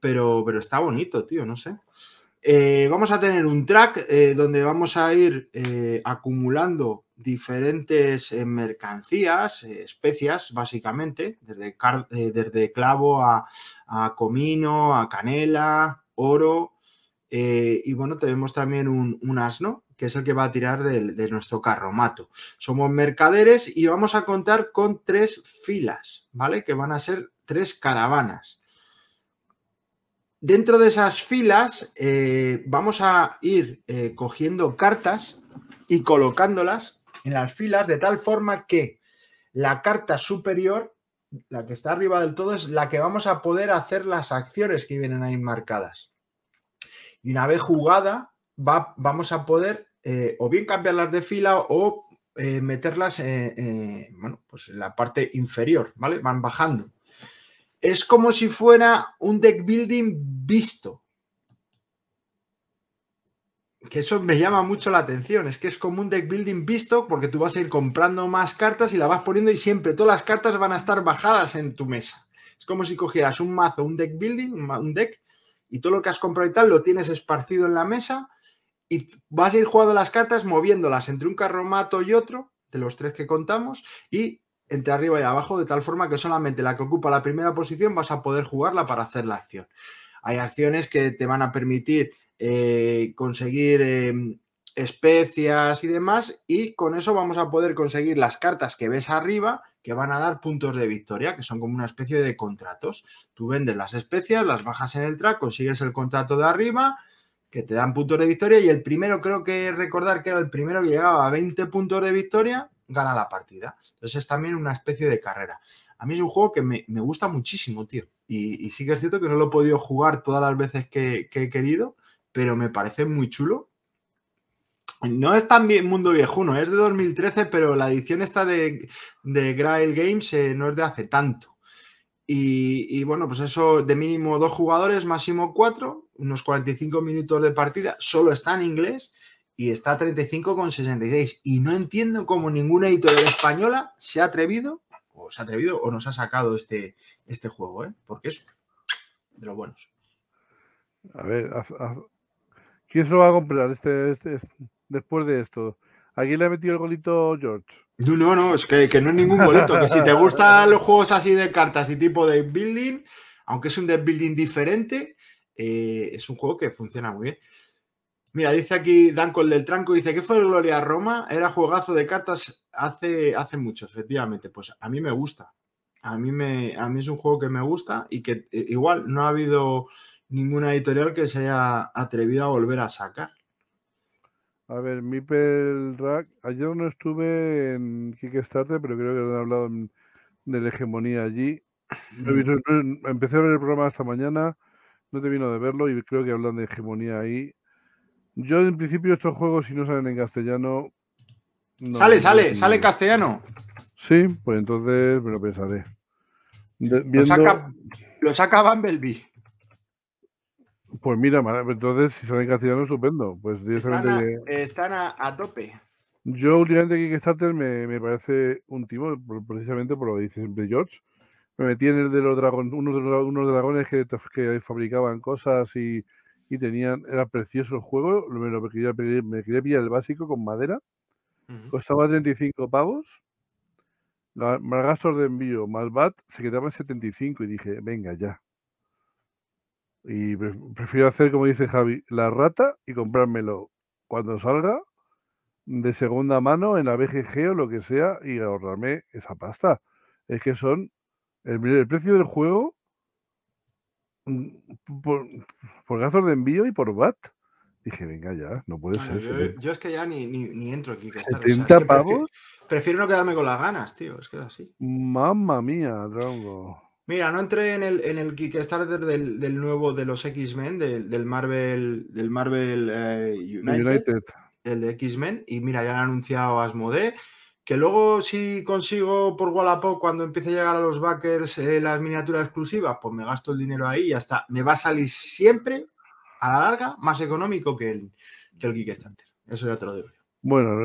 pero, pero está bonito, tío, no sé. Eh, vamos a tener un track eh, donde vamos a ir eh, acumulando diferentes mercancías, especias básicamente, desde, clavo a, comino, a canela, oro. y bueno, tenemos también un, asno, que es el que va a tirar de, de nuestro carromato. Somos mercaderes y vamos a contar con tres filas, ¿vale? Que van a ser tres caravanas. Dentro de esas filas eh, vamos a ir eh, cogiendo cartas y colocándolas en las filas de tal forma que la carta superior, la que está arriba del todo, es la que vamos a poder hacer las acciones que vienen ahí marcadas. Y una vez jugada, vamos a poder eh, o bien cambiarlas de fila o meterlas pues en la parte inferior, ¿vale? Van bajando es como si fuera un deck building visto. Que eso me llama mucho la atención. Es que es como un deck building visto porque tú vas a ir comprando más cartas y la vas poniendo y siempre todas las cartas van a estar bajadas en tu mesa. Es como si cogieras un mazo, un deck building, un deck, y todo lo que has comprado y tal lo tienes esparcido en la mesa y vas a ir jugando las cartas moviéndolas entre un carromato y otro, de los tres que contamos, y entre arriba y abajo, de tal forma que solamente la que ocupa la primera posición vas a poder jugarla para hacer la acción. Hay acciones que te van a permitir eh, conseguir em, especias y demás, y con eso vamos a poder conseguir las cartas que ves arriba, que van a dar puntos de victoria, que son como una especie de contratos. Tú vendes las especias, las bajas en el track, consigues el contrato de arriba, que te dan puntos de victoria, y el primero, creo que recordar que era el primero que llegaba a 20 puntos de victoria, gana la partida. Entonces es también una especie de carrera. A mí es un juego que me, gusta muchísimo, tío. Y, sí que es cierto que no lo he podido jugar todas las veces que, he querido, pero me parece muy chulo. No es tan bien mundo viejuno, es de 2013, pero la edición está de, de Grail Games eh, no es de hace tanto. y, bueno, pues eso de mínimo dos jugadores, máximo cuatro, unos 45 minutos de partida, solo está en inglés y está a 35,66. Y no entiendo cómo ninguna editorial española se ha atrevido, o se ha atrevido, o nos ha sacado este, este juego, ¿eh? porque es de los buenos.
A ver, ¿quién se lo va a comprar este, este después de esto? Aquí le ha metido el golito George.
No, no, es
que, no es ningún golito. que si te gustan
los juegos así de cartas y tipo de building, aunque es un de building diferente, eh, es un juego que funciona muy bien. Mira, dice aquí Danco el del Tranco, dice que fue Gloria Roma, era juegazo de cartas hace, hace mucho, efectivamente. Pues a mí me gusta. A mí, me, a mí es un juego que me gusta y que eh, igual no ha habido ninguna editorial que se haya atrevido a volver a sacar.
A ver, Mipel Rack, ayer no estuve en Kickstarter, pero creo que han hablado de la hegemonía allí. empecé a ver el programa esta mañana, no te vino de verlo y creo que hablan de hegemonía ahí. Yo, en principio, estos juegos, si no salen en castellano. sale, sale, sale en castellano. Sí, pues entonces me lo pensaré. lo, saca, Bumblebee. Pues mira, entonces si salen en castellano, estupendo. Pues Están, a,
están a, tope.
Yo últimamente Kickstarter me, me parece un timo, precisamente por lo que dice siempre George. Me metí en el de los dragones, unos, dragones que, que fabricaban cosas y y tenían, era precioso el juego, me, me, quería, me quería pillar el básico con madera, costaba 35 pavos, la, más gastos de envío, más VAT, se quedaba en 75 y dije, venga ya. Y prefiero hacer, como dice Javi, la rata y comprármelo cuando salga de segunda mano en la BGG o lo que sea y ahorrarme esa pasta. Es que son el precio del juego por, por gastos de envío y por VAT. Dije, venga ya, no puede ser. Eh,
yo, es que ya ni, entro en Kickstarter Prefiero, no quedarme con las ganas, tío. Es que es así.
Mamma mía,
Mira, no entré en el, en el Kickstarter del, nuevo de los X-Men, del, del, Marvel, del Marvel eh, United, El de X-Men. Y mira, ya han anunciado Asmodee que luego si consigo por Wallapop cuando empiece a llegar a los backers eh, las miniaturas exclusivas, pues me gasto el dinero ahí y ya Me va a salir siempre, a la larga, más económico que el, que el Kickstarter. Eso ya te lo digo
Bueno,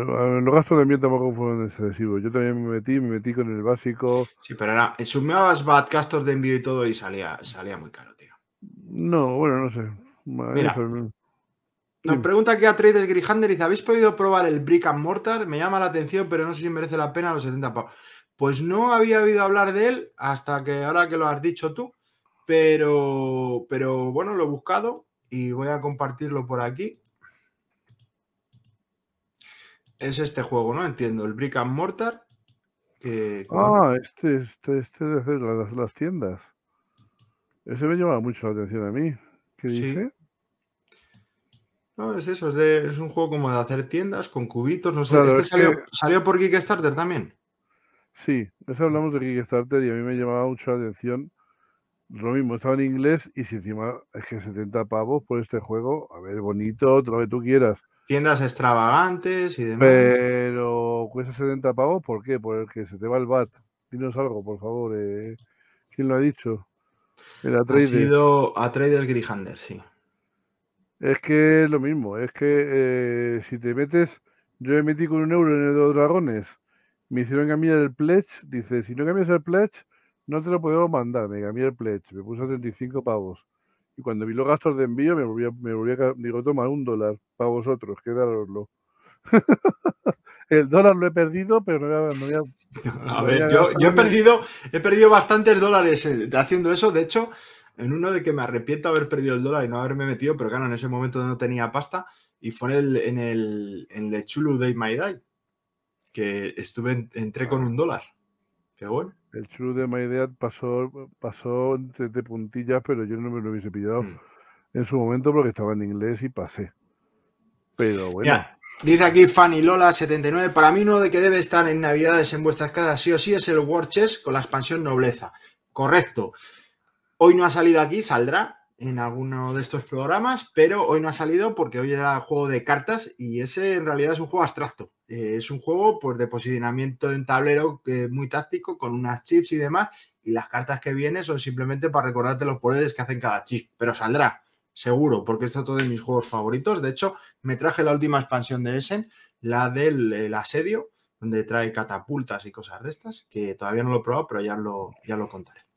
los gastos de envío tampoco fueron excesivos. Yo también me metí, me metí con el básico. Sí, pero era,
eh, sumabas badcastos de envío y todo y salía, salía
muy caro, tío. No, bueno, no sé. Mira,
nos pregunta aquí a Trader Grihander, dice, ¿habéis podido probar el Brick and Mortar? Me llama la atención, pero no sé si merece la pena los 70 pavos. Pues no había oído hablar de él hasta que ahora que lo has dicho tú, pero, pero bueno, lo he buscado y voy a compartirlo por aquí. Es este juego, ¿no? Entiendo, el Brick and Mortar. ah,
este, este, este de las, tiendas. Ese me llama mucho la atención a mí. ¿Qué dice? No, es eso, es, un juego como de hacer tiendas con cubitos,
no sé. ¿Este salió, por
Kickstarter también? Sí, eso hablamos de Kickstarter y a mí me llamaba mucho la atención. Lo mismo, estaba en inglés y si encima es que 70 pavos por este juego, a ver, bonito, otra vez que tú quieras. Tiendas extravagantes y demás. Pero cuesta 70 pavos, ¿por qué? Por el que se te va el bat. Dinos algo, por favor. Eh. ¿Quién lo ha dicho? El Ha
sido Atreides Grihander, sí.
Es que es lo mismo, es que eh, si te metes, yo me metí con un euro en el de los dragones, me hicieron cambiar el pledge, dice, si no cambias el pledge, no te lo podemos mandar, me cambié el pledge, me puse 35 pavos. Y cuando vi los gastos de envío, me volví, a, me volví digo, toma un dólar para vosotros, quedároslo. el dólar lo he perdido, pero no voy a... No a, ver, yo, yo, he perdido, he perdido
bastantes dólares eh, haciendo eso, de hecho en uno de que me arrepiento haber perdido el dólar y no haberme metido, pero claro, en ese momento no tenía pasta y fue en el, en el, en Chulu Day My que estuve, entré con ah. un dólar.
Qué bueno. El Chulu Day My Day pasó, pasó de, puntillas, pero yo no me lo hubiese pillado hmm. en su momento porque estaba en inglés y pasé. Pero bueno.
Dice aquí Fanny Lola 79, para mí uno de que debe estar en Navidades en vuestras casas sí o sí es el War con la expansión Nobleza. Correcto. Hoy no ha salido aquí, saldrá en alguno de estos programas, pero hoy no ha salido porque hoy era juego de cartas y ese en realidad es un juego abstracto. Eh, es un juego pues, de posicionamiento en tablero muy táctico con unas chips y demás. Y las cartas que vienen son simplemente para recordarte los poderes que hacen cada chip, pero saldrá seguro, porque es otro de mis juegos favoritos. De hecho, me traje la última expansión de Essen, la del asedio, donde trae catapultas y cosas de estas, que todavía no lo he probado, pero ya lo, ya lo contaré.